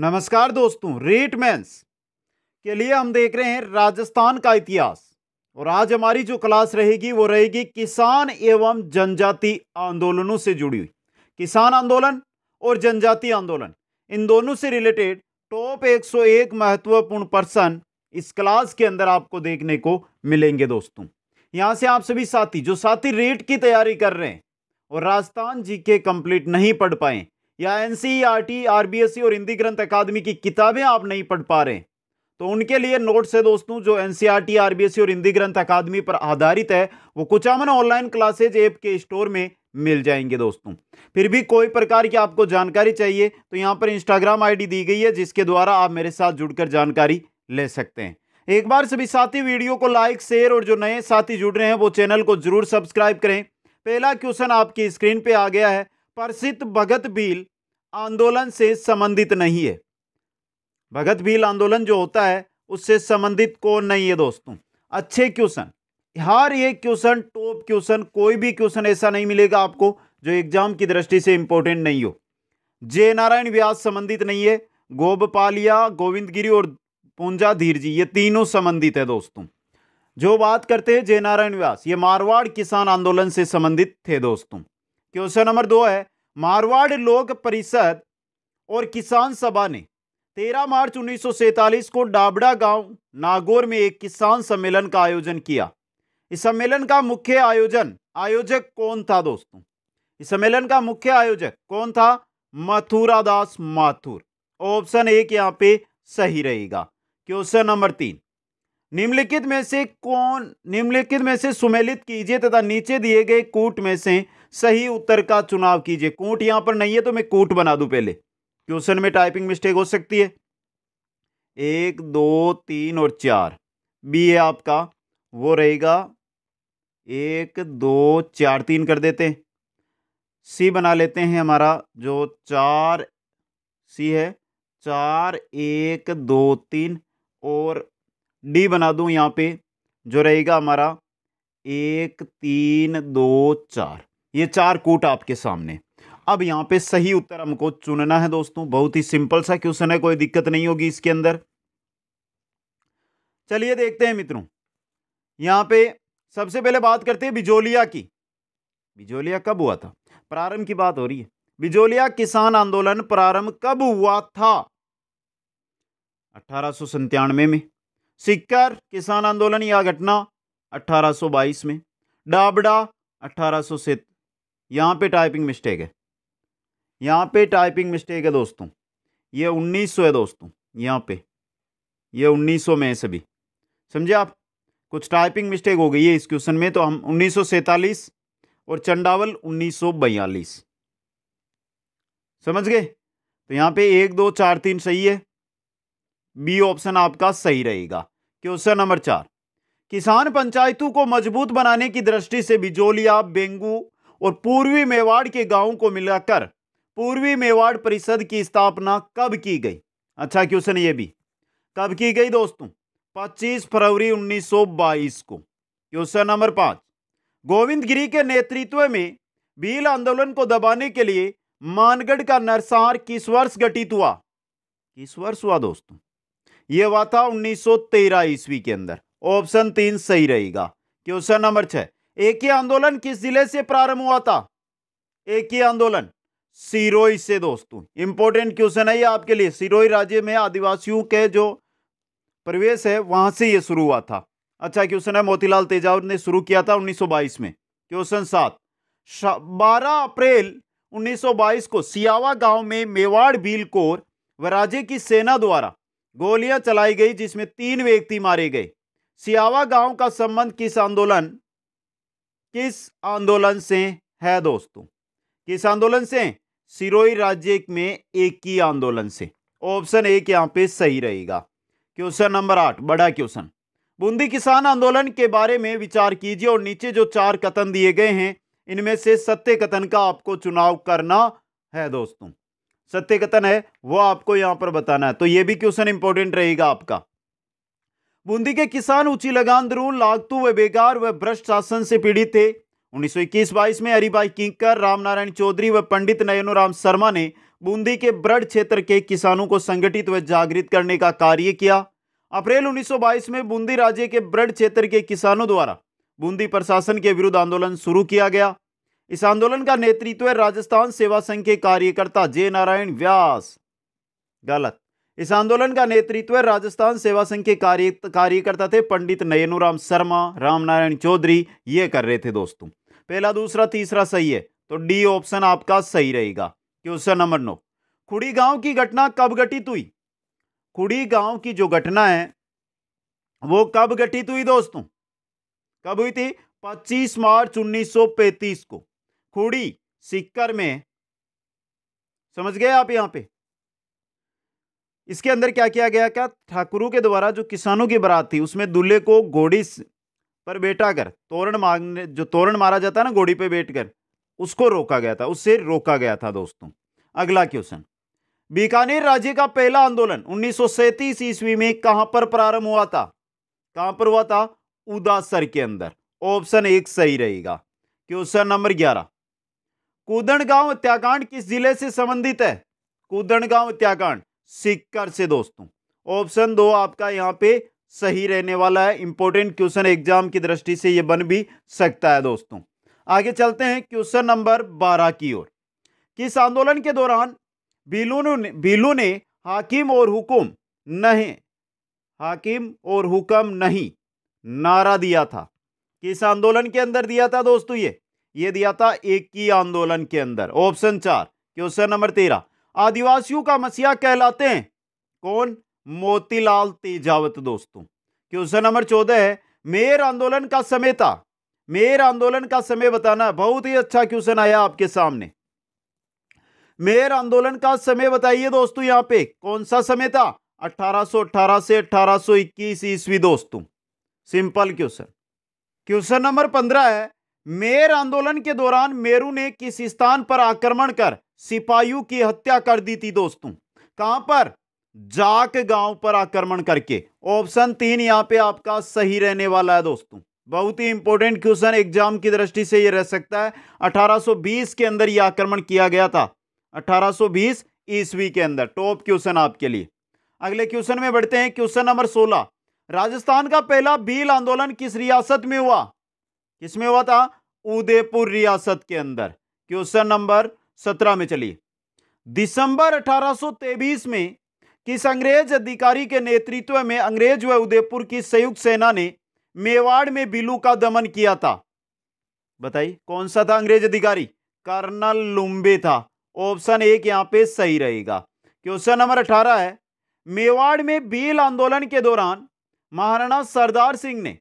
नमस्कार दोस्तों rate mains के लिए हम देख रहे हैं राजस्थान का इतिहास और आज हमारी जो क्लास रहेगी वो रहेगी किसान एवं जनजाति आंदोलनों से जुड़ी हुई किसान आंदोलन और जनजाति आंदोलन इन दोनों से रिलेटेड टॉप 101 महत्वपूर्ण पर्सन इस क्लास के अंदर आपको देखने को मिलेंगे दोस्तों यहाँ से आप सभी साथी जो साथी रेट की तैयारी कर रहे हैं और राजस्थान जी के कंप्लीट नहीं पढ़ पाए या एनसीईआरटी सी e, e और हिंदी ग्रंथ अकादमी की किताबें आप नहीं पढ़ पा रहे तो उनके लिए नोट्स है दोस्तों जो एनसीईआरटी सी e, और हिंदी ग्रंथ अकादमी पर आधारित है वो कुचामन ऑनलाइन क्लासेज ऐप के स्टोर में मिल जाएंगे दोस्तों फिर भी कोई प्रकार की आपको जानकारी चाहिए तो यहाँ पर इंस्टाग्राम आईडी दी गई है जिसके द्वारा आप मेरे साथ जुड़कर जानकारी ले सकते हैं एक बार सभी साथी वीडियो को लाइक शेयर और जो नए साथी जुड़ रहे हैं वो चैनल को जरूर सब्सक्राइब करें पहला क्वेश्चन आपकी स्क्रीन पे आ गया है प्रसिद्ध भगत भील आंदोलन से संबंधित नहीं है भगत भील आंदोलन जो होता है उससे संबंधित कौन नहीं है दोस्तों अच्छे क्वेश्चन हर एक क्वेश्चन टॉप क्वेश्चन कोई भी क्वेश्चन ऐसा नहीं मिलेगा आपको जो एग्जाम की दृष्टि से इंपॉर्टेंट नहीं हो जय नारायण व्यास संबंधित नहीं है गोबपालिया गिरी और पूंजा धीर जी ये तीनों संबंधित है दोस्तों जो बात करते हैं जय नारायण व्यास ये मारवाड़ किसान आंदोलन से संबंधित थे दोस्तों क्वेश्चन नंबर दो है मारवाड़ लोक परिषद और किसान सभा ने 13 मार्च उन्नीस को डाबड़ा गांव नागौर में एक किसान सम्मेलन का आयोजन किया इस सम्मेलन का मुख्य आयोजन आयोजक कौन था दोस्तों इस सम्मेलन का मुख्य आयोजक कौन था दास माथुर ऑप्शन एक यहाँ पे सही रहेगा क्वेश्चन नंबर तीन निम्नलिखित में से कौन निम्नलिखित में से सुमेलित कीजिए तथा नीचे दिए गए कूट में से सही उत्तर का चुनाव कीजिए कूट यहां पर नहीं है तो मैं कूट बना दूं पहले क्वेश्चन में टाइपिंग मिस्टेक हो सकती है एक दो तीन और चार बी है आपका वो रहेगा एक दो चार तीन कर देते हैं सी बना लेते हैं हमारा जो चार सी है चार एक दो तीन और डी बना दूं यहाँ पे जो रहेगा हमारा एक तीन दो चार ये चार कूट आपके सामने अब यहाँ पे सही उत्तर हमको चुनना है दोस्तों बहुत ही सिंपल सा क्वेश्चन है कोई दिक्कत नहीं होगी इसके अंदर चलिए देखते हैं मित्रों यहाँ पे सबसे पहले बात करते हैं बिजोलिया की बिजोलिया कब हुआ था प्रारंभ की बात हो रही है बिजोलिया किसान आंदोलन प्रारंभ कब हुआ था अठारह में सिक्कर किसान आंदोलन या घटना बाईस में डाबड़ा अठारह यहाँ पे टाइपिंग मिस्टेक है यहाँ पे टाइपिंग मिस्टेक है दोस्तों ये 1900 है दोस्तों यहाँ पे ये 1900 में है सभी समझे आप कुछ टाइपिंग मिस्टेक हो गई है इस क्वेश्चन में तो हम उन्नीस और चंडावल उन्नीस समझ गए तो यहाँ पे एक दो चार तीन सही है बी ऑप्शन आपका सही रहेगा क्वेश्चन नंबर चार किसान पंचायतों को मजबूत बनाने की दृष्टि से बिजोलिया बेंगू और पूर्वी मेवाड़ के गांवों को मिलाकर पूर्वी मेवाड़ परिषद की स्थापना कब की गई अच्छा क्वेश्चन ये भी कब की गई दोस्तों 25 फरवरी 1922 को क्वेश्चन नंबर पाँच गोविंद गिरी के नेतृत्व में भील आंदोलन को दबाने के लिए मानगढ़ का नरसार किस वर्ष गठित हुआ किस वर्ष हुआ दोस्तों यह हुआ था उन्नीस ईस्वी के अंदर ऑप्शन तीन सही रहेगा क्वेश्चन नंबर छः एक ही आंदोलन किस जिले से प्रारंभ हुआ था एक ही आंदोलन सिरोई से दोस्तों इंपॉर्टेंट क्वेश्चन है ये आपके लिए सिरोई राज्य में आदिवासियों के जो प्रवेश है वहां से ये शुरू हुआ था अच्छा क्वेश्चन है मोतीलाल तेजावत ने शुरू किया था 1922 में क्वेश्चन सात बारह अप्रैल 1922 को सियावा गांव में मेवाड़ भील कोर व राज्य की सेना द्वारा गोलियां चलाई गई जिसमें तीन व्यक्ति मारे गए सियावा गांव का संबंध किस आंदोलन किस आंदोलन से है दोस्तों किस आंदोलन से सिरोही राज्य में एक ही आंदोलन से ऑप्शन एक यहाँ पे सही रहेगा क्वेश्चन नंबर आठ बड़ा क्वेश्चन बूंदी किसान आंदोलन के बारे में विचार कीजिए और नीचे जो चार कथन दिए गए हैं इनमें से सत्य कथन का आपको चुनाव करना है दोस्तों सत्य कथन है वो आपको यहां पर बताना है तो ये भी क्वेश्चन इंपॉर्टेंट रहेगा आपका बूंदी के किसान ऊंची लगान दरून लागतू व बेकार व भ्रष्ट शासन से पीड़ित थे 1921-22 में हरिभाई किंकर रामनारायण चौधरी व पंडित नयनोराम शर्मा ने बूंदी के ब्रड क्षेत्र के किसानों को संगठित व जागृत करने का कार्य किया अप्रैल 1922 में बूंदी राज्य के ब्रड क्षेत्र के किसानों द्वारा बूंदी प्रशासन के विरुद्ध आंदोलन शुरू किया गया इस आंदोलन का नेतृत्व राजस्थान सेवा संघ के कार्यकर्ता जय नारायण व्यास गलत इस आंदोलन का नेतृत्व राजस्थान सेवा संघ के कार्य कार्यकर्ता थे पंडित नयनुराम शर्मा रामनारायण चौधरी ये कर रहे थे दोस्तों पहला दूसरा तीसरा सही है तो डी ऑप्शन आपका सही रहेगा क्वेश्चन नंबर नौ खुड़ी गांव की घटना कब घटित हुई खुड़ी गांव की जो घटना है वो कब घटित हुई दोस्तों कब हुई थी 25 मार्च 1935 को खुड़ी सिक्कर में समझ गए आप यहां पे इसके अंदर क्या किया गया क्या ठाकुरों के द्वारा जो किसानों की बारात थी उसमें दूल्हे को घोड़ी पर बैठा कर तोरण मांगने जो तोरण मारा जाता है ना घोड़ी पे बैठ कर उसको रोका गया था उससे रोका गया था दोस्तों अगला क्वेश्चन बीकानेर राज्य का पहला आंदोलन उन्नीस ईस्वी में कहां पर प्रारंभ हुआ था कहां पर हुआ था उदासर के अंदर ऑप्शन एक सही रहेगा क्वेश्चन नंबर ग्यारह कूदन गांव हत्याकांड किस जिले से संबंधित है कूदन गांव हत्याकांड सीकर से दोस्तों ऑप्शन दो आपका यहाँ पे सही रहने वाला है इंपॉर्टेंट क्वेश्चन एग्जाम की दृष्टि से ये बन भी सकता है दोस्तों आगे चलते हैं क्वेश्चन नंबर बारह की ओर किस आंदोलन के दौरान बिलू ने बिलू ने हाकिम और हुकुम नहीं हाकिम और हुक्म नहीं नारा दिया था किस आंदोलन के अंदर दिया था दोस्तों ये ये दिया था एक ही आंदोलन के अंदर ऑप्शन चार क्वेश्चन नंबर तेरह आदिवासियों का मसीहा कहलाते हैं कौन मोतीलाल तेजावत दोस्तों क्वेश्चन नंबर चौदह है मेयर आंदोलन का समय था मेयर आंदोलन का समय बताना बहुत ही अच्छा क्वेश्चन आया आपके सामने मेयर आंदोलन का समय बताइए दोस्तों यहां पे कौन सा समय था 1818 से 1821 ईस्वी दोस्तों सिंपल क्वेश्चन क्वेश्चन नंबर पंद्रह है मेयर आंदोलन के दौरान मेरू ने किस स्थान पर आक्रमण कर सिपाहियों की हत्या कर दी थी दोस्तों कहां पर जाक गांव पर आक्रमण करके ऑप्शन तीन यहां पे आपका सही रहने वाला है दोस्तों बहुत ही इंपॉर्टेंट क्वेश्चन एग्जाम की दृष्टि से ये रह सकता है 1820 के अंदर यह आक्रमण किया गया था 1820 ईस्वी के अंदर टॉप क्वेश्चन आपके लिए अगले क्वेश्चन में बढ़ते हैं क्वेश्चन नंबर 16 राजस्थान का पहला बिल आंदोलन किस रियासत में हुआ किसमें हुआ था उदयपुर रियासत के अंदर क्वेश्चन नंबर सत्रह में चलिए दिसंबर अठारह में किस अंग्रेज अधिकारी के नेतृत्व में अंग्रेज व उदयपुर की संयुक्त सेना ने मेवाड़ में बिलू का दमन किया था बताइए कौन सा था अंग्रेज अधिकारी कर्नल लुम्बे था ऑप्शन एक यहां पे सही रहेगा क्वेश्चन नंबर अठारह है मेवाड़ में बिल आंदोलन के दौरान महाराणा सरदार सिंह ने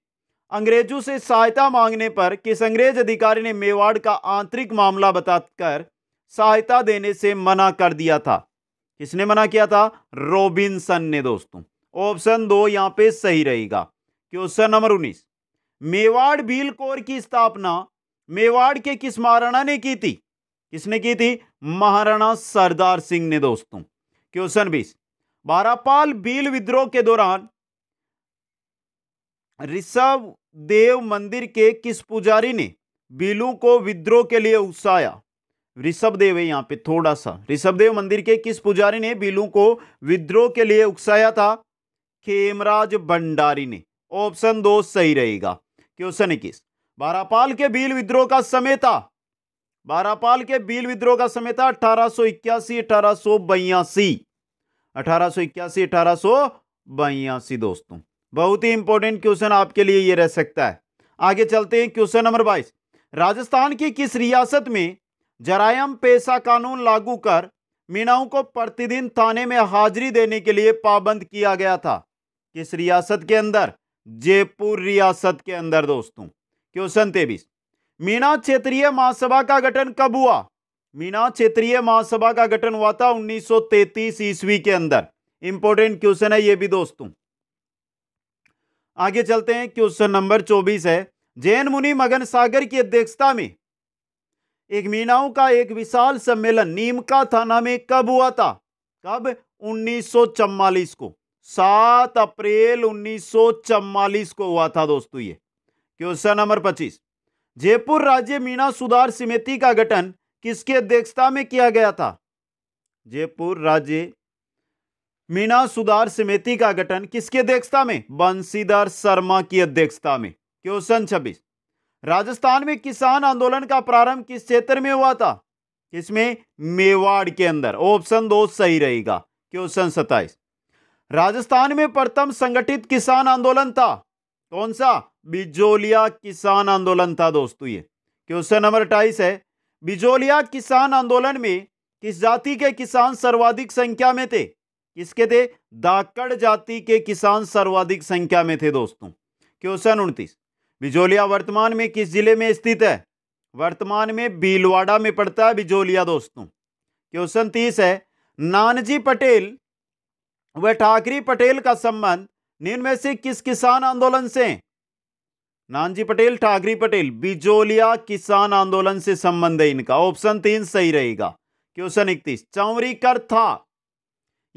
अंग्रेजों से सहायता मांगने पर किस अंग्रेज अधिकारी ने मेवाड़ का आंतरिक मामला बताकर सहायता देने से मना कर दिया था किसने मना किया था रॉबिन्सन ने दोस्तों ऑप्शन दो यहां पे सही रहेगा क्वेश्चन नंबर उन्नीस मेवाड़ भील कोर की स्थापना मेवाड़ के किस महाराणा ने की थी किसने की थी महाराणा सरदार सिंह ने दोस्तों क्वेश्चन बीस बारापाल भील विद्रोह के दौरान ऋषभ देव मंदिर के किस पुजारी ने बिलों को विद्रोह के लिए उकसाया देव है यहाँ पे थोड़ा सा ऋषभ देव मंदिर के किस पुजारी ने बिलू को विद्रोह के लिए उकसाया था खेमराज भंडारी ने ऑप्शन दो सही रहेगा क्वेश्चन इक्कीस बारापाल के बिल विद्रोह का समय था बारापाल के बिल विद्रोह का समय था अठारह सो इक्यासी अठारह सो बयासी अठारह सो इक्यासी अठारह सो बयासी दोस्तों बहुत ही इंपॉर्टेंट क्वेश्चन आपके लिए ये रह सकता है आगे चलते हैं क्वेश्चन नंबर बाईस राजस्थान की किस रियासत में जरायम पेशा कानून लागू कर मीणाओं को प्रतिदिन थाने में हाजिरी देने के लिए पाबंद किया गया था किस रियासत के अंदर जयपुर रियासत के अंदर दोस्तों क्वेश्चन तेबीस मीना क्षेत्रीय महासभा का गठन कब हुआ मीना क्षेत्रीय महासभा का गठन हुआ था 1933 ईस्वी के अंदर इंपॉर्टेंट क्वेश्चन है ये भी दोस्तों आगे चलते हैं क्वेश्चन नंबर 24 है जैन मुनि मगन सागर की अध्यक्षता में एक मीनाओं का एक विशाल सम्मेलन नीमका थाना में कब हुआ था कब उन्नीस को 7 अप्रैल उन्नीस को हुआ था दोस्तों ये क्वेश्चन नंबर 25 जयपुर राज्य मीना सुधार समिति का गठन किसके अध्यक्षता में किया गया था जयपुर राज्य मीना सुधार समिति का गठन किसकी अध्यक्षता में बंशीधर शर्मा की अध्यक्षता में क्वेश्चन छब्बीस राजस्थान में किसान आंदोलन का प्रारंभ किस क्षेत्र में हुआ था इसमें मेवाड़ के अंदर ऑप्शन दो सही रहेगा क्वेश्चन सत्ताईस राजस्थान में प्रथम संगठित किसान आंदोलन था कौन सा बिजोलिया किसान आंदोलन था दोस्तों ये क्वेश्चन नंबर अट्ठाईस है बिजोलिया किसान आंदोलन में किस जाति के किसान सर्वाधिक संख्या में थे किसके थे दाकड़ जाति के किसान सर्वाधिक संख्या में थे दोस्तों क्वेश्चन उनतीस बिजोलिया वर्तमान में किस जिले में स्थित है वर्तमान में बीलवाड़ा में पड़ता है बिजोलिया दोस्तों क्वेश्चन तीस है नानजी पटेल व ठाकरी पटेल का संबंध निम्न में से किस किसान आंदोलन से नानजी पटेल ठाकरी पटेल बिजोलिया किसान आंदोलन से संबंध है इनका ऑप्शन तीन सही रहेगा क्वेश्चन इकतीस चौरी कर था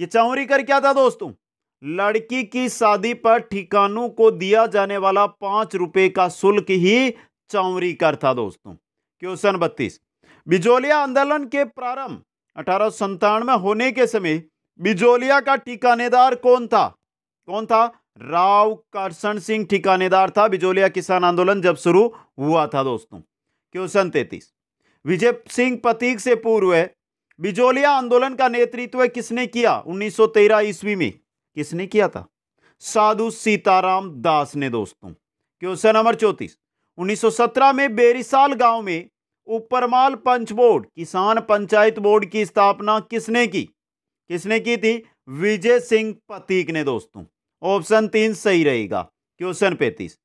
ये चौरी कर क्या था दोस्तों लड़की की शादी पर ठिकानों को दिया जाने वाला पांच रुपए का शुल्क ही चौरी कर था दोस्तों क्वेश्चन बत्तीस बिजोलिया आंदोलन के प्रारंभ अठारह होने के समय बिजोलिया का ठिकानेदार कौन था कौन था राव करसन सिंह ठिकानेदार था बिजोलिया किसान आंदोलन जब शुरू हुआ था दोस्तों क्वेश्चन तैतीस विजय सिंह पतीक से पूर्व बिजोलिया आंदोलन का नेतृत्व किसने किया 1913 ईस्वी में किसने किया था साधु सीताराम दास ने दोस्तों क्वेश्चन नंबर चौंतीस 1917 में बेरिसाल गांव में उपरमाल पंच बोर्ड किसान पंचायत बोर्ड की स्थापना किसने की किसने की थी विजय सिंह पतीक ने दोस्तों ऑप्शन तीन सही रहेगा क्वेश्चन पैंतीस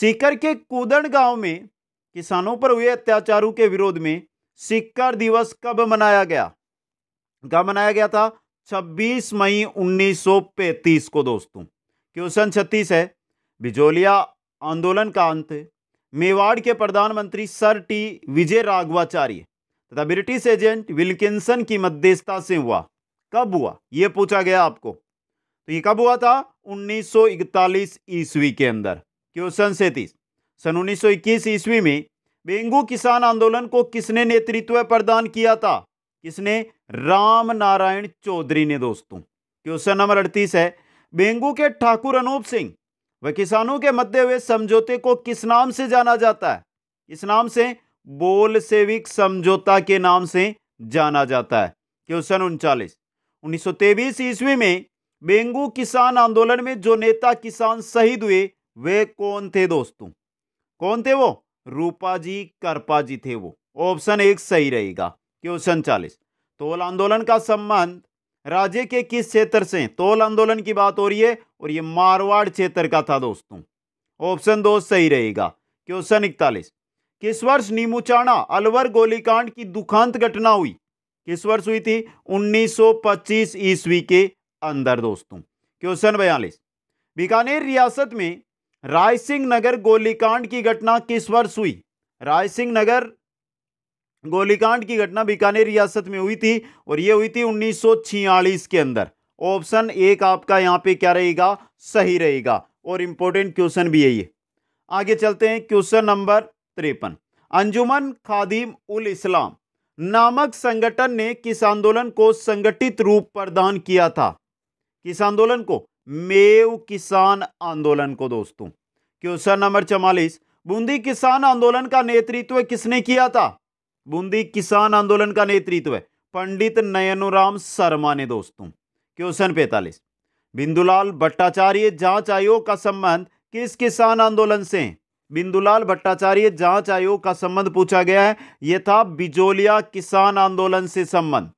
सीकर के कुदन गांव में किसानों पर हुए अत्याचारों के विरोध में सिक्कर दिवस कब मनाया गया कब मनाया गया था 26 मई 1935 को दोस्तों क्वेश्चन छत्तीस है बिजोलिया आंदोलन का अंत मेवाड़ के प्रधानमंत्री सर टी विजय राघवाचार्य तथा ब्रिटिश एजेंट विल्किंसन की मध्यस्थता से हुआ कब हुआ ये पूछा गया आपको तो ये कब हुआ था 1941 ईस्वी के अंदर क्वेश्चन सैतीस सन 1921 ईस्वी में बेंगू किसान आंदोलन को किसने नेतृत्व प्रदान किया था किसने राम नारायण चौधरी ने दोस्तों क्वेश्चन नंबर अड़तीस है बेंगू के ठाकुर अनूप सिंह व किसानों के मध्य हुए समझौते को किस नाम से जाना जाता है किस नाम से बोल सेविक समझौता के नाम से जाना जाता है क्वेश्चन उनचालीस उन्नीस सौ ईस्वी में बेंगू किसान आंदोलन में जो नेता किसान शहीद हुए वे कौन थे दोस्तों कौन थे वो रूपा जी करपा जी थे वो ऑप्शन एक सही रहेगा क्वेश्चन चालीस तोल आंदोलन का संबंध राज्य के किस क्षेत्र से तोल आंदोलन की बात हो रही है और ये मारवाड़ क्षेत्र का था दोस्तों ऑप्शन दो सही रहेगा क्वेश्चन इकतालीस किस वर्ष नीमूचाना अलवर गोलीकांड की दुखांत घटना हुई किस वर्ष हुई थी 1925 ईस्वी के अंदर दोस्तों क्वेश्चन बयालीस बीकानेर रियासत में रायसिंह नगर गोलीकांड की घटना किस वर्ष हुई राय सिंह नगर गोलीकांड की घटना बीकानेर रियासत में हुई थी और यह हुई थी उन्नीस के अंदर ऑप्शन एक आपका यहाँ पे क्या रहेगा सही रहेगा और इंपॉर्टेंट क्वेश्चन भी यही है आगे चलते हैं क्वेश्चन नंबर तिरपन अंजुमन खादिम उल इस्लाम नामक संगठन ने किस आंदोलन को संगठित रूप प्रदान किया था किस आंदोलन को मेव किसान आंदोलन को दोस्तों क्वेश्चन नंबर चवालीस बूंदी किसान आंदोलन का नेतृत्व किसने किया था बूंदी किसान आंदोलन का नेतृत्व है पंडित नयनुराम शर्मा ने दोस्तों क्वेश्चन पैंतालीस बिंदुलाल भट्टाचार्य जांच आयोग का संबंध किस किसान आंदोलन से बिंदुलाल भट्टाचार्य जांच आयोग का संबंध पूछा गया है यह था बिजोलिया किसान आंदोलन से संबंध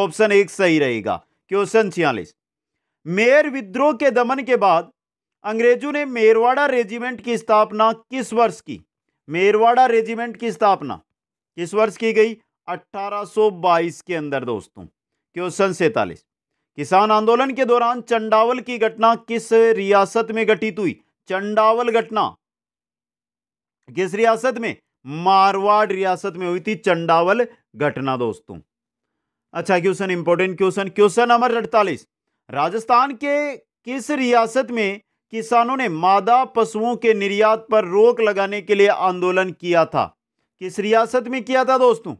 ऑप्शन एक सही रहेगा क्वेश्चन छियालीस मेयर विद्रोह के दमन के बाद अंग्रेजों ने मेरवाड़ा रेजिमेंट की स्थापना किस वर्ष की मेरवाड़ा रेजिमेंट की स्थापना किस वर्ष की गई 1822 के अंदर दोस्तों क्वेश्चन सैतालीस किसान आंदोलन के दौरान चंडावल की घटना किस रियासत में घटित हुई चंडावल घटना किस रियासत में मारवाड़ रियासत में हुई थी चंडावल घटना दोस्तों अच्छा question important question question number अड़तालीस राजस्थान के किस रियासत में किसानों ने मादा पशुओं के निर्यात पर रोक लगाने के लिए आंदोलन किया था किस रियासत में किया था दोस्तों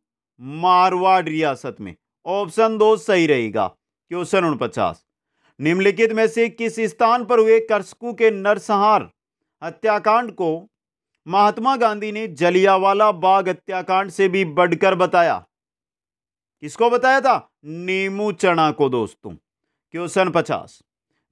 मारवाड़ रियासत में ऑप्शन दो सही रहेगा क्वेश्चन उनपचास निम्नलिखित में से किस स्थान पर हुए कर्सकू के नरसंहार हत्याकांड को महात्मा गांधी ने जलियावाला बाग हत्याकांड से भी बढ़कर बताया किसको बताया था नीमू चना को दोस्तों क्वेश्चन पचास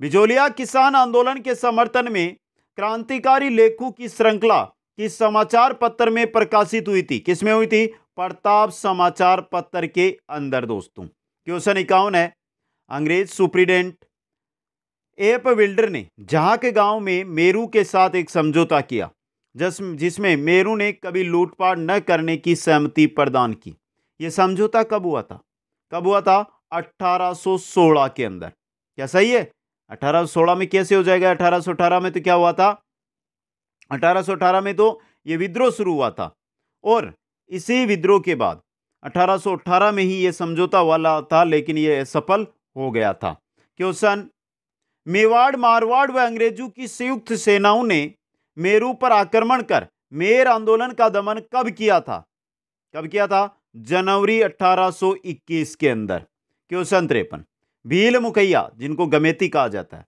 बिजोलिया किसान आंदोलन के समर्थन में क्रांतिकारी लेखों की श्रृंखला कि समाचार पत्र में प्रकाशित हुई थी किसमें हुई थी प्रताप समाचार पत्र के अंदर दोस्तों क्वेश्चन इक्यावन है अंग्रेज सुप्रीडेंट एप विल्डर ने जहां के गांव में मेरू के साथ एक समझौता किया जिस जिसमें मेरू ने कभी लूटपाट न करने की सहमति प्रदान की यह समझौता कब हुआ था कब हुआ था 1816 के अंदर क्या सही है 1816 में कैसे हो जाएगा 1818 में तो क्या हुआ था 1818 में तो ये विद्रोह शुरू हुआ था और इसी विद्रोह के बाद 1818 में ही ये समझौता वाला था लेकिन ये सफल हो गया था क्वेश्चन मेवाड़ मारवाड़ व अंग्रेजों की संयुक्त सेनाओं ने मेरू पर आक्रमण कर मेर आंदोलन का दमन कब किया था कब किया था जनवरी 1821 के अंदर क्वेश्चन त्रेपन भील मुखैया जिनको गमेती कहा जाता है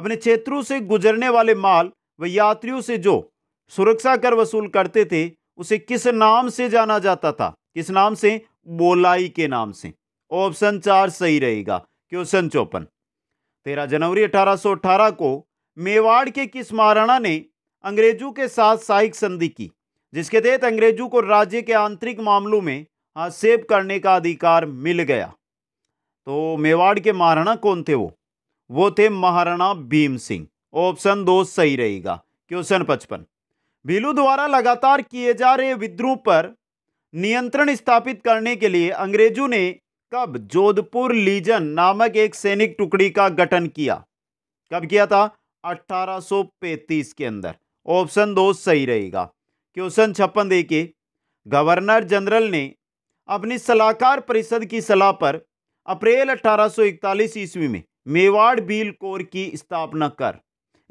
अपने क्षेत्रों से गुजरने वाले माल व यात्रियों से जो सुरक्षा कर वसूल करते थे उसे किस नाम से जाना जाता था किस नाम से बोलाई के नाम से ऑप्शन चार सही रहेगा क्वेश्चन चौपन तेरह जनवरी 1818 को मेवाड़ के किस महाराणा ने अंग्रेजों के साथ सहायक संधि की जिसके तहत अंग्रेजों को राज्य के आंतरिक मामलों में हस्तक्षेप हाँ, करने का अधिकार मिल गया तो मेवाड़ के महाराणा कौन थे वो वो थे महाराणा भीम सिंह ऑप्शन दो सही रहेगा क्वेश्चन पचपन भीलू द्वारा लगातार किए जा रहे विद्रोह पर नियंत्रण स्थापित करने के लिए अंग्रेजों ने कब जोधपुर लीजन नामक एक सैनिक टुकड़ी का गठन किया कब किया था 1835 के अंदर ऑप्शन दो सही रहेगा क्वेश्चन छप्पन देखिए गवर्नर जनरल ने अपनी सलाहकार परिषद की सलाह पर अप्रैल 1841 ईस्वी में मेवाड़ भील कोर की स्थापना कर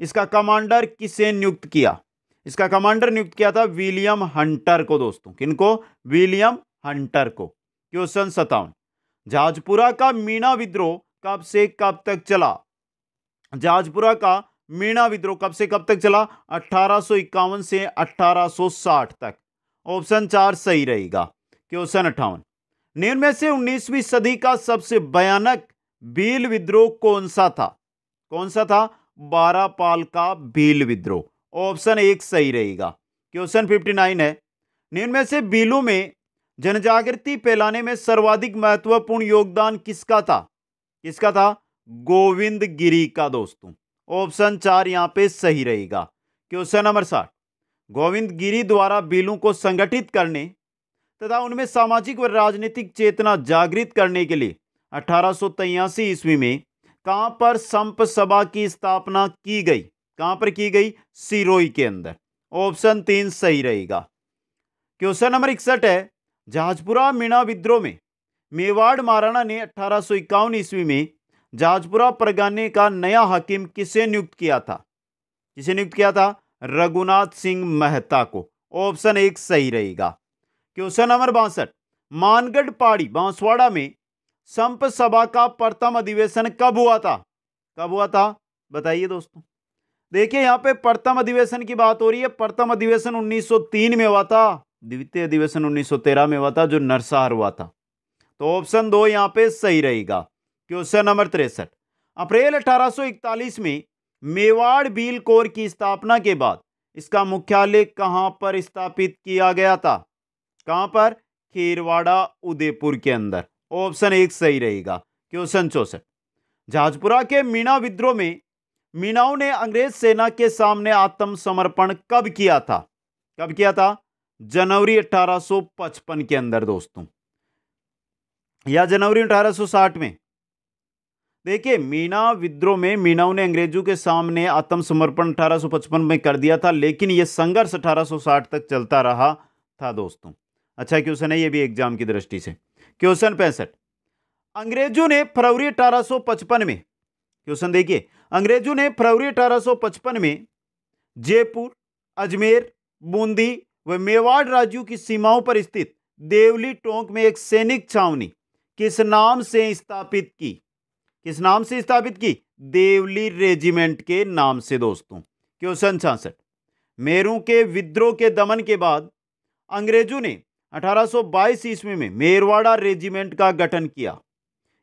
इसका कमांडर किसे नियुक्त किया इसका कमांडर नियुक्त किया था विलियम हंटर को दोस्तों किनको विलियम हंटर को क्वेश्चन सतावन जाजपुरा का मीना विद्रोह कब से कब तक चला जाजपुरा का मीणा विद्रोह कब से कब तक चला अठारह से 1860 तक ऑप्शन चार सही रहेगा क्वेश्चन अट्ठावन निम्न से 19वीं सदी का सबसे भयानक बील विद्रोह कौन सा था कौन सा था बारापाल का बिल विद्रोह ऑप्शन एक सही रहेगा क्वेश्चन फिफ्टी नाइन है निम्न में से भीलों में जनजागृति फैलाने में सर्वाधिक महत्वपूर्ण योगदान किसका था किसका था गोविंद गिरी का दोस्तों ऑप्शन चार यहाँ पे सही रहेगा क्वेश्चन नंबर साठ गोविंद गिरी द्वारा बिलों को संगठित करने तथा उनमें सामाजिक व राजनीतिक चेतना जागृत करने के लिए अठारह ईस्वी में कहां पर संप सभा की स्थापना की गई कहां पर की गई सिरोई के अंदर ऑप्शन तीन सही रहेगा क्वेश्चन नंबर इकसठ है जाजपुरा मीणा विद्रोह में मेवाड़ महाराणा ने अठारह ईस्वी में जाजपुरा परगाने का नया हाकिम किसे नियुक्त किया था किसे नियुक्त किया था रघुनाथ सिंह मेहता को ऑप्शन एक सही रहेगा क्वेश्चन नंबर बासठ मानगढ़ पहाड़ी बांसवाड़ा में संप सभा का प्रथम अधिवेशन कब हुआ था कब हुआ था बताइए दोस्तों देखिए यहाँ पे प्रथम अधिवेशन की बात हो रही है प्रथम अधिवेशन 1903 में हुआ था द्वितीय अधिवेशन 1913 में हुआ था जो नरसार हुआ था तो ऑप्शन दो यहाँ पे सही रहेगा क्वेश्चन नंबर तिरसठ अप्रैल 1841 में मेवाड़ बील कोर की स्थापना के बाद इसका मुख्यालय कहाँ पर स्थापित किया गया था कहाँ पर खेरवाड़ा उदयपुर के अंदर ऑप्शन एक सही रहेगा क्वेश्चन चौसठ जाजपुरा के मीणा विद्रोह में मीणाओं ने अंग्रेज सेना के सामने आत्मसमर्पण कब किया था कब किया था जनवरी 1855 के अंदर दोस्तों या जनवरी 1860 में देखिए मीना विद्रोह में मीनाओं ने अंग्रेजों के सामने आत्मसमर्पण 1855 में कर दिया था लेकिन यह संघर्ष 1860 तक चलता रहा था दोस्तों अच्छा क्वेश्चन है ये भी एग्जाम की दृष्टि से क्वेश्चन पैंसठ अंग्रेजों ने फरवरी 1855 में क्वेश्चन देखिए अंग्रेजों ने फरवरी 1855 में जयपुर अजमेर बूंदी व मेवाड़ राज्यों की सीमाओं पर स्थित देवली टोंक में एक सैनिक छावनी किस नाम से स्थापित की किस नाम से स्थापित की देवली रेजिमेंट के नाम से दोस्तों क्वेश्चन छियासठ मेरू के विद्रोह के दमन के बाद अंग्रेजों ने 1822 ईस्वी में मेरवाड़ा रेजिमेंट का गठन किया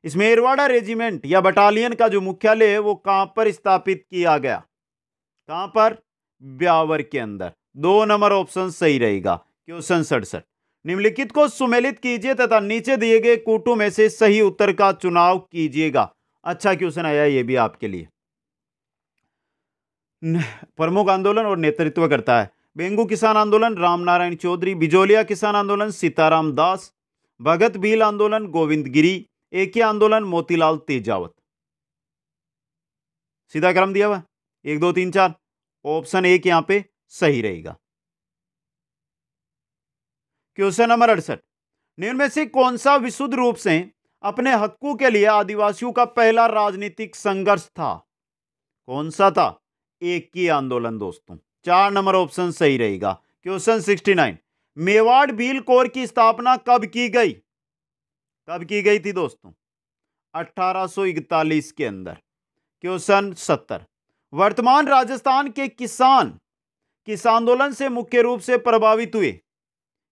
इस मेरवाड़ा रेजिमेंट या बटालियन का जो मुख्यालय है वो कहाँ पर स्थापित किया गया कहाँ पर ब्यावर के अंदर दो नंबर ऑप्शन सही रहेगा क्वेश्चन सड़सठ निम्नलिखित को सुमेलित कीजिए तथा नीचे दिए गए कूटों में से सही उत्तर का चुनाव कीजिएगा अच्छा क्वेश्चन आया ये भी आपके लिए प्रमुख आंदोलन और नेतृत्व करता है बेंगू किसान आंदोलन रामनारायण चौधरी बिजोलिया किसान आंदोलन सीताराम दास भगत भील आंदोलन गोविंद गिरी एके आंदोलन मोतीलाल तेजावत सीधा क्रम दिया हुआ एक दो तीन चार ऑप्शन एक यहां पे सही रहेगा क्वेश्चन नंबर अड़सठ निम्न से कौन सा विशुद्ध रूप से अपने हकों के लिए आदिवासियों का पहला राजनीतिक संघर्ष था कौन सा था एक ही आंदोलन दोस्तों चार नंबर ऑप्शन सही रहेगा question sixty nine Mewar Bhil corps की स्थापना कब की गई कब की गई थी दोस्तों 1841 के अंदर क्वेश्चन सत्तर वर्तमान राजस्थान के किसान किस आंदोलन से मुख्य रूप से प्रभावित हुए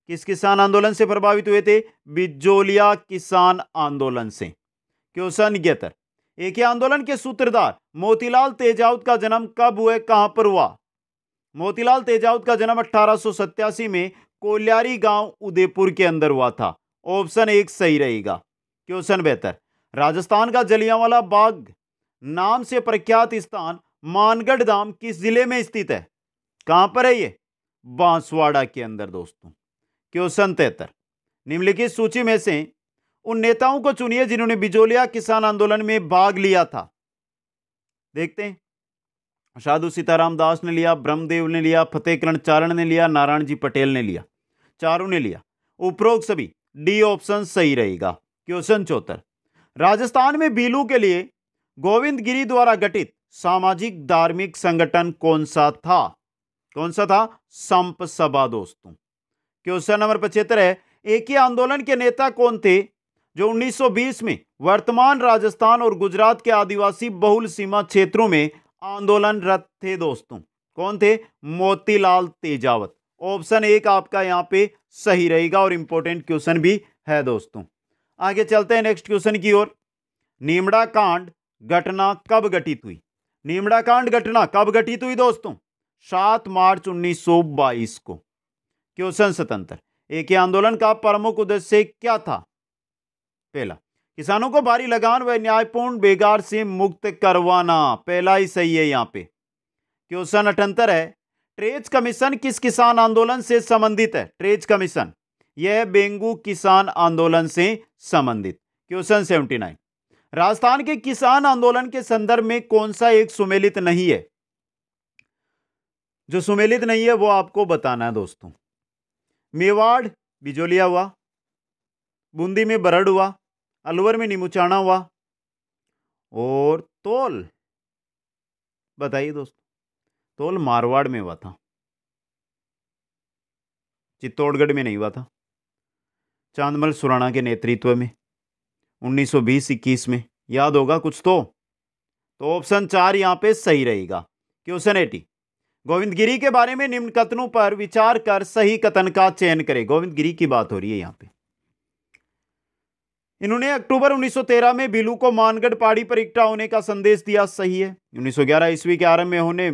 किस किसान आंदोलन से प्रभावित हुए थे बिजोलिया किसान आंदोलन से क्वेश्चन इकहत्तर एक आंदोलन के सूत्रधार मोतीलाल तेजावत का जन्म कब हुए कहां पर हुआ मोतीलाल तेजावत का जन्म अट्ठारह में कोल्यारी गांव उदयपुर के अंदर हुआ था ऑप्शन एक सही रहेगा क्वेश्चन बेहतर राजस्थान का जलियांवाला बाग नाम से प्रख्यात स्थान मानगढ़ धाम किस जिले में स्थित है कहां पर है ये बांसवाड़ा के अंदर दोस्तों क्वेश्चन तेहत्तर निम्नलिखित सूची में से उन नेताओं को चुनिए जिन्होंने बिजोलिया किसान आंदोलन में भाग लिया था देखते हैं साधु सीताराम दास ने लिया ब्रह्मदेव ने लिया किरण चारण ने लिया नारायण जी पटेल ने लिया चारों ने लिया उपरोक्त सभी डी ऑप्शन सही रहेगा क्वेश्चन चौहत्तर राजस्थान में बीलू के लिए गोविंद गिरी द्वारा गठित सामाजिक धार्मिक संगठन कौन सा था कौन सा था संप सभा दोस्तों क्वेश्चन नंबर पचहत्तर है एक ही आंदोलन के नेता कौन थे जो 1920 में वर्तमान राजस्थान और गुजरात के आदिवासी बहुल सीमा क्षेत्रों में आंदोलनरत थे दोस्तों कौन थे मोतीलाल तेजावत ऑप्शन एक आपका यहाँ पे सही रहेगा और इम्पोर्टेंट क्वेश्चन भी है दोस्तों आगे चलते हैं नेक्स्ट क्वेश्चन की ओर नीमड़ा कांड घटना कब घटित हुई नीमड़ा कांड घटना कब घटित हुई दोस्तों सात मार्च उन्नीस को क्वेश्चन स्वतंत्र एक आंदोलन का प्रमुख उद्देश्य क्या था पहला किसानों को भारी लगान व न्यायपूर्ण बेगार से मुक्त करवाना पहला ही सही है यहाँ पे क्वेश्चन अठहत्तर है ट्रेज कमीशन किस किसान आंदोलन से संबंधित है ट्रेज कमीशन यह बेंगू किसान आंदोलन से संबंधित क्वेश्चन सेवेंटी नाइन राजस्थान के किसान आंदोलन के संदर्भ में कौन सा एक सुमेलित नहीं है जो सुमेलित नहीं है वो आपको बताना है दोस्तों मेवाड़ बिजोलिया हुआ बूंदी में बरड हुआ अलवर में निमुचाना हुआ और तोल बताइए दोस्तों तोल मारवाड़ में हुआ था चित्तौड़गढ़ में नहीं हुआ था चांदमल सुराना के नेतृत्व में 1920-21 में याद होगा कुछ तो तो ऑप्शन चार यहाँ पे सही रहेगा क्वेश्चन एटी गोविंद गिरी के बारे में निम्न कथनों पर विचार कर सही कथन का चयन करें गोविंद गिरी की बात हो रही है यहाँ पे इन्होंने अक्टूबर 1913 में बिलू को मानगढ़ पहाड़ी पर इकट्ठा होने का संदेश दिया सही है 1911 ईस्वी के आरंभ में होने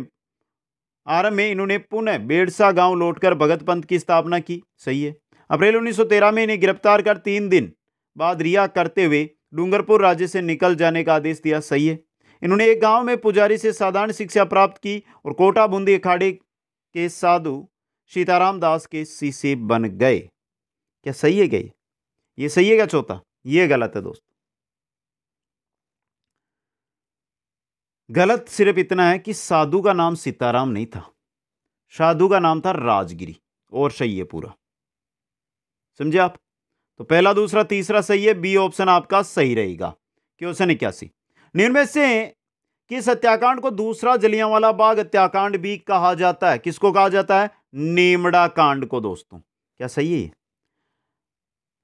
आरंभ में इन्होंने पुनः बेड़सा गांव लौटकर भगत पंथ की स्थापना की सही है अप्रैल 1913 में इन्हें गिरफ्तार कर तीन दिन बाद रिहा करते हुए डूंगरपुर राज्य से निकल जाने का आदेश दिया सही है इन्होंने एक गाँव में पुजारी से साधारण शिक्षा प्राप्त की और कोटा बूंदी अखाड़े के साधु सीताराम दास के शीशे बन गए क्या सही है गए ये सही है क्या चौथा ये गलत है दोस्तों गलत सिर्फ इतना है कि साधु का नाम सीताराम नहीं था साधु का नाम था राजगिरी और सही है पूरा समझे आप तो पहला दूसरा तीसरा सही है बी ऑप्शन आपका सही रहेगा क्वेश्चन इक्यासी निर्मय से किस हत्याकांड को दूसरा जलियांवाला बाग हत्याकांड भी कहा जाता है किसको कहा जाता है नीमड़ा कांड को दोस्तों क्या सही है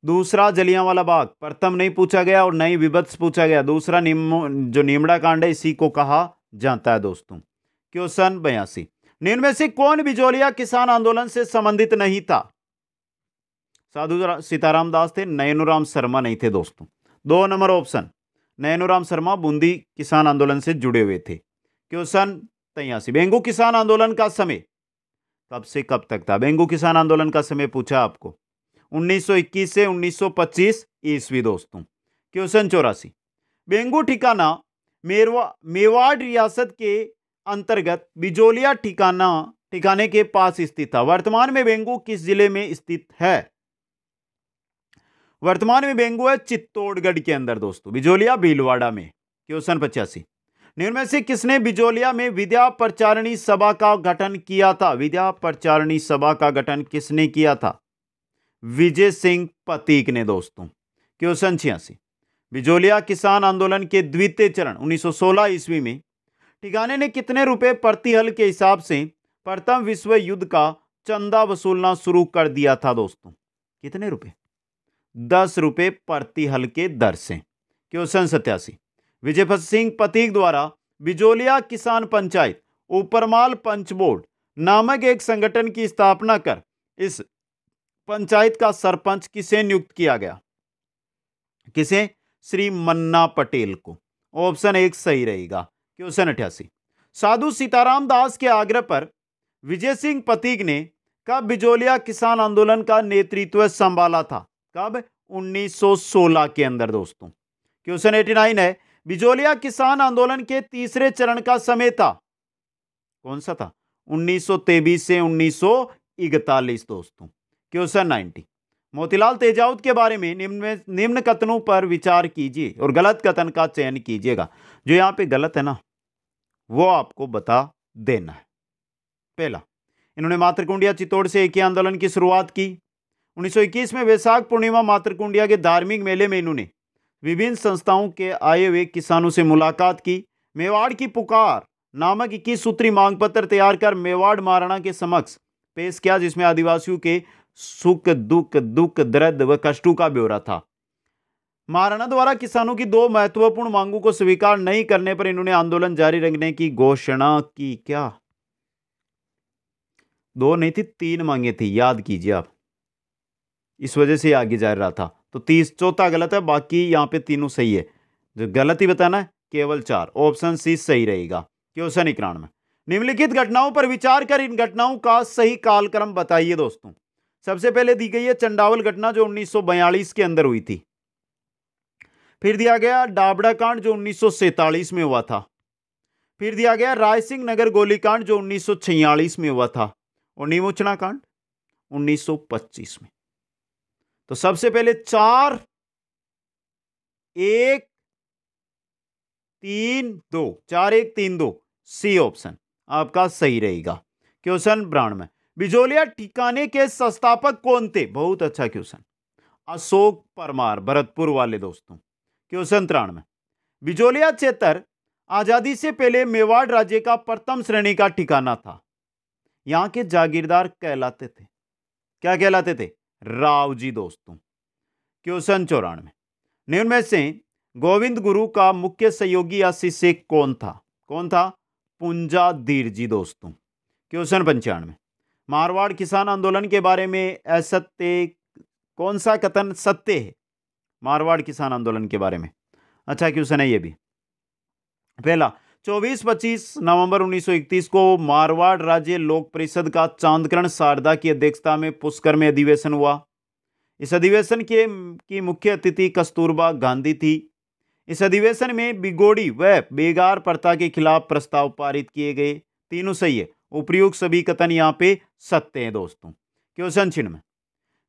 दूसरा जलिया वाला बाग प्रथम नहीं पूछा गया और नहीं विभत्स पूछा गया दूसरा निम जो निमड़ा कांड है इसी को कहा जाता है दोस्तों क्वेश्चन बयासी निम्न से कौन बिजोलिया किसान आंदोलन से संबंधित नहीं था साधु सीताराम दास थे नयनुराम शर्मा नहीं थे दोस्तों दो नंबर ऑप्शन नयनुराम शर्मा बूंदी किसान आंदोलन से जुड़े हुए थे क्वेश्चन तयासी बेंगू किसान आंदोलन का समय कब से कब तक था बेंगू किसान आंदोलन का समय पूछा आपको 1921 से 1925 ईस्वी दोस्तों क्वेश्चन चौरासी बेंगू ठिकाना मेरवा मेवाड़ रियासत के अंतर्गत बिजोलिया ठिकाना ठिकाने के पास स्थित था वर्तमान में बेंगू किस जिले में स्थित है वर्तमान में बेंगू है चित्तौड़गढ़ के अंदर दोस्तों बिजोलिया भीलवाड़ा में क्वेश्चन पचासी निर्मय से किसने बिजोलिया में विद्या प्रचारणी सभा का गठन किया था विद्या प्रचारणी सभा का गठन किसने किया था विजय सिंह पतीक ने दोस्तों क्वेश्चन छियासी बिजोलिया किसान आंदोलन के द्वितीय चरण 1916 ईस्वी में ठिकाने ने कितने रुपए प्रति हल के हिसाब से प्रथम विश्व युद्ध का चंदा वसूलना शुरू कर दिया था दोस्तों कितने रुपए दस रुपए प्रति हल के दर से क्वेश्चन सत्यासी विजय सिंह पतीक द्वारा बिजोलिया किसान पंचायत उपरमाल पंच बोर्ड नामक एक संगठन की स्थापना कर इस पंचायत का सरपंच किसे नियुक्त किया गया किसे श्री मन्ना पटेल को ऑप्शन एक सही रहेगा क्वेश्चन अठासी साधु सीताराम दास के आग्रह पर विजय सिंह पतीक ने कब बिजोलिया किसान आंदोलन का नेतृत्व संभाला था कब 1916 के अंदर दोस्तों क्वेश्चन एटी नाइन है बिजोलिया किसान आंदोलन के तीसरे चरण का समय था कौन सा था उन्नीस से उन्नीस दोस्तों क्वेश्चन नाइन्टी मोतीलाल तेजावत के बारे में निम्न निम्न कथनों पर विचार कीजिए और गलत कथन का चयन कीजिएगा जो यहाँ पे गलत है ना वो आपको बता देना है पहला इन्होंने मातृकुंडिया चित्तौड़ से एक ही आंदोलन की शुरुआत की 1921 में वैशाख पूर्णिमा मातृकुंडिया के धार्मिक मेले में इन्होंने विभिन्न संस्थाओं के आए हुए किसानों से मुलाकात की मेवाड़ की पुकार नामक इक्कीस सूत्री मांग पत्र तैयार कर मेवाड़ महाराणा के समक्ष पेश किया जिसमें आदिवासियों के सुख दुख दुख दर्द व कष्टों का ब्यौरा था महाराणा द्वारा किसानों की दो महत्वपूर्ण मांगों को स्वीकार नहीं करने पर इन्होंने आंदोलन जारी रखने की घोषणा की क्या दो नहीं थी तीन मांगे थी याद कीजिए आप इस वजह से आगे जा रहा था तो तीस चौथा गलत है बाकी यहां पे तीनों सही है जो गलत ही बताना है केवल चार ऑप्शन सी सही रहेगा क्वेश्चन में निम्नलिखित घटनाओं पर विचार कर इन घटनाओं का सही कालक्रम बताइए दोस्तों सबसे पहले दी गई है चंडावल घटना जो 1942 के अंदर हुई थी फिर दिया गया डाबड़ा कांड जो उन्नीस में हुआ था फिर दिया गया राय सिंह नगर गोलीकांड जो उन्नीस में हुआ था और निमोचना कांड 1925 में तो सबसे पहले चार एक तीन दो चार एक तीन दो सी ऑप्शन आपका सही रहेगा क्वेश्चन ब्रांड में बिजोलिया ठिकाने के संस्थापक कौन थे बहुत अच्छा क्वेश्चन अशोक परमार भरतपुर वाले दोस्तों क्वेश्चन तिरानवे बिजोलिया क्षेत्र आजादी से पहले मेवाड़ राज्य का प्रथम श्रेणी का ठिकाना था यहाँ के जागीरदार कहलाते थे क्या कहलाते थे राव जी दोस्तों क्वेश्चन चौरानवे निम्न से गोविंद गुरु का मुख्य सहयोगी या शिष्य कौन था कौन था पुंजाधीर जी दोस्तों क्वेश्चन पंचानवे मारवाड़ किसान आंदोलन के बारे में असत्य कौन सा कथन सत्य है मारवाड़ किसान आंदोलन के बारे में अच्छा क्वेश्चन है ये भी पहला 24-25 नवंबर 1931 को मारवाड़ राज्य लोक परिषद का चांदकरण शारदा की अध्यक्षता में पुष्कर में अधिवेशन हुआ इस अधिवेशन के की मुख्य अतिथि कस्तूरबा गांधी थी इस अधिवेशन में बिगोड़ी व बेगार प्रथा के खिलाफ प्रस्ताव पारित किए गए तीनों सही है उपयोग सभी कथन यहाँ पे सत्य हैं दोस्तों क्वेश्चन चिन्ह में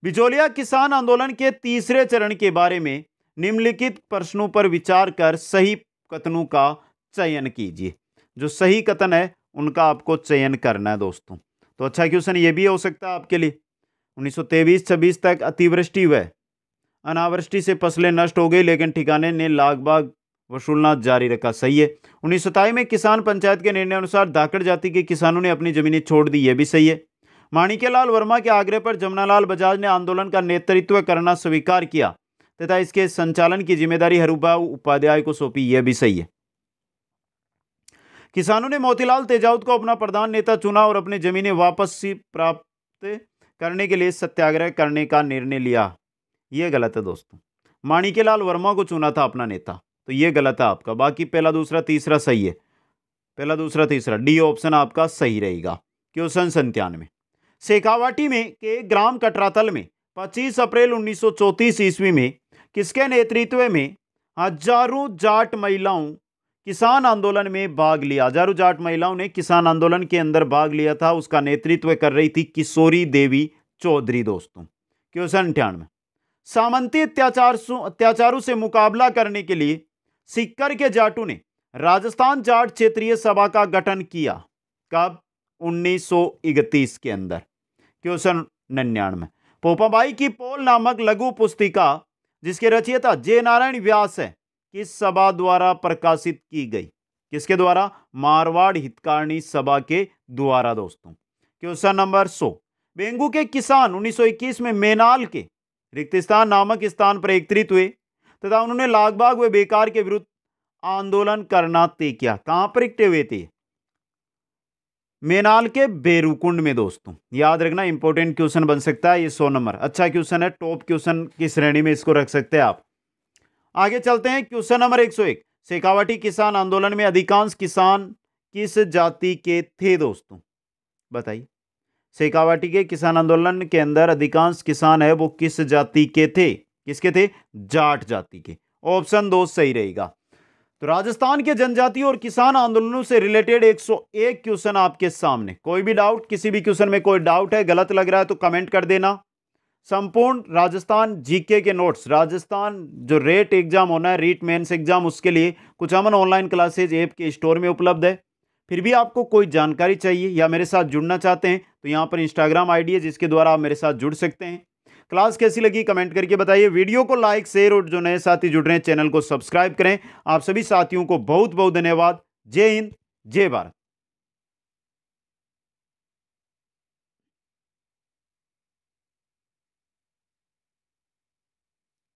बिचौलिया किसान आंदोलन के तीसरे चरण के बारे में निम्नलिखित प्रश्नों पर विचार कर सही कथनों का चयन कीजिए जो सही कथन है उनका आपको चयन करना है दोस्तों तो अच्छा क्वेश्चन ये भी हो सकता है आपके लिए उन्नीस सौ तेईस छब्बीस तक अतिवृष्टि हुए अनावृष्टि से फसलें नष्ट हो गई लेकिन ठिकाने ने बाग वसूलना जारी रखा सही है उन्नीस में किसान पंचायत के निर्णय अनुसार दाकड़ जाति के किसानों ने अपनी जमीनें छोड़ दी यह भी सही है माणिक्यलाल वर्मा के आग्रह पर जमुनालाल बजाज ने आंदोलन का नेतृत्व करना स्वीकार किया तथा इसके संचालन की जिम्मेदारी हरूभा उपाध्याय को सौंपी यह भी सही है किसानों ने मोतीलाल तेजाउत को अपना प्रधान नेता चुना और अपनी जमीनें वापस प्राप्त करने के लिए सत्याग्रह करने का निर्णय लिया यह गलत है दोस्तों माणिक्यलाल वर्मा को चुना था अपना नेता तो ये गलत है आपका बाकी पहला दूसरा तीसरा सही है पहला दूसरा तीसरा डी ऑप्शन आपका सही रहेगा क्वेश्चन संतानवे शेखावाटी में के ग्राम कटरातल में 25 अप्रैल 1934 ईस्वी में किसके नेतृत्व में हजारों जाट महिलाओं किसान आंदोलन में भाग लिया हजारों जाट महिलाओं ने किसान आंदोलन के अंदर भाग लिया था उसका नेतृत्व कर रही थी किशोरी देवी चौधरी दोस्तों क्वेश्चन अंठानवे सामंती अत्याचार अत्याचारों से मुकाबला करने के लिए सिक्कर के जाटू ने राजस्थान जाट क्षेत्रीय सभा का गठन किया कब 1931 के अंदर क्वेश्चन निन्यानवे पोपाबाई की पोल नामक लघु पुस्तिका जिसके रचयिता जय नारायण व्यास है किस सभा द्वारा प्रकाशित की गई किसके द्वारा मारवाड़ हितकारिणी सभा के द्वारा दोस्तों क्वेश्चन नंबर सो बेंगू के किसान 1921 में मेनाल के रिक्तिस्तान नामक स्थान पर एकत्रित हुए तथा उन्होंने लागबाग व बेकार के विरुद्ध आंदोलन करना तय किया कहां पर इकटे हुए थे मेनाल के बेरूकुंड में दोस्तों याद रखना इंपॉर्टेंट क्वेश्चन बन सकता है ये सौ नंबर अच्छा क्वेश्चन है टॉप क्वेश्चन की श्रेणी में इसको रख सकते हैं आप आगे चलते हैं क्वेश्चन नंबर एक सौ एक शेखावटी किसान आंदोलन में अधिकांश किसान किस जाति के थे दोस्तों बताइए शेखावाटी के किसान आंदोलन के अंदर अधिकांश किसान है वो किस जाति के थे किसके थे जाट जाति के ऑप्शन दो सही रहेगा तो राजस्थान के जनजाति और किसान आंदोलनों से रिलेटेड 101 क्वेश्चन आपके सामने कोई भी डाउट किसी भी क्वेश्चन में कोई डाउट है गलत लग रहा है तो कमेंट कर देना संपूर्ण राजस्थान जीके के नोट्स राजस्थान जो रेट एग्जाम होना है रीट मेन्स एग्जाम उसके लिए कुछ अमन ऑनलाइन क्लासेज ऐप के स्टोर में उपलब्ध है फिर भी आपको कोई जानकारी चाहिए या मेरे साथ जुड़ना चाहते हैं तो यहाँ पर इंस्टाग्राम आईडी है जिसके द्वारा आप मेरे साथ जुड़ सकते हैं क्लास कैसी लगी कमेंट करके बताइए वीडियो को लाइक शेयर और जो नए साथी जुड़ रहे हैं चैनल को सब्सक्राइब करें आप सभी साथियों को बहुत बहुत धन्यवाद जय हिंद जय भारत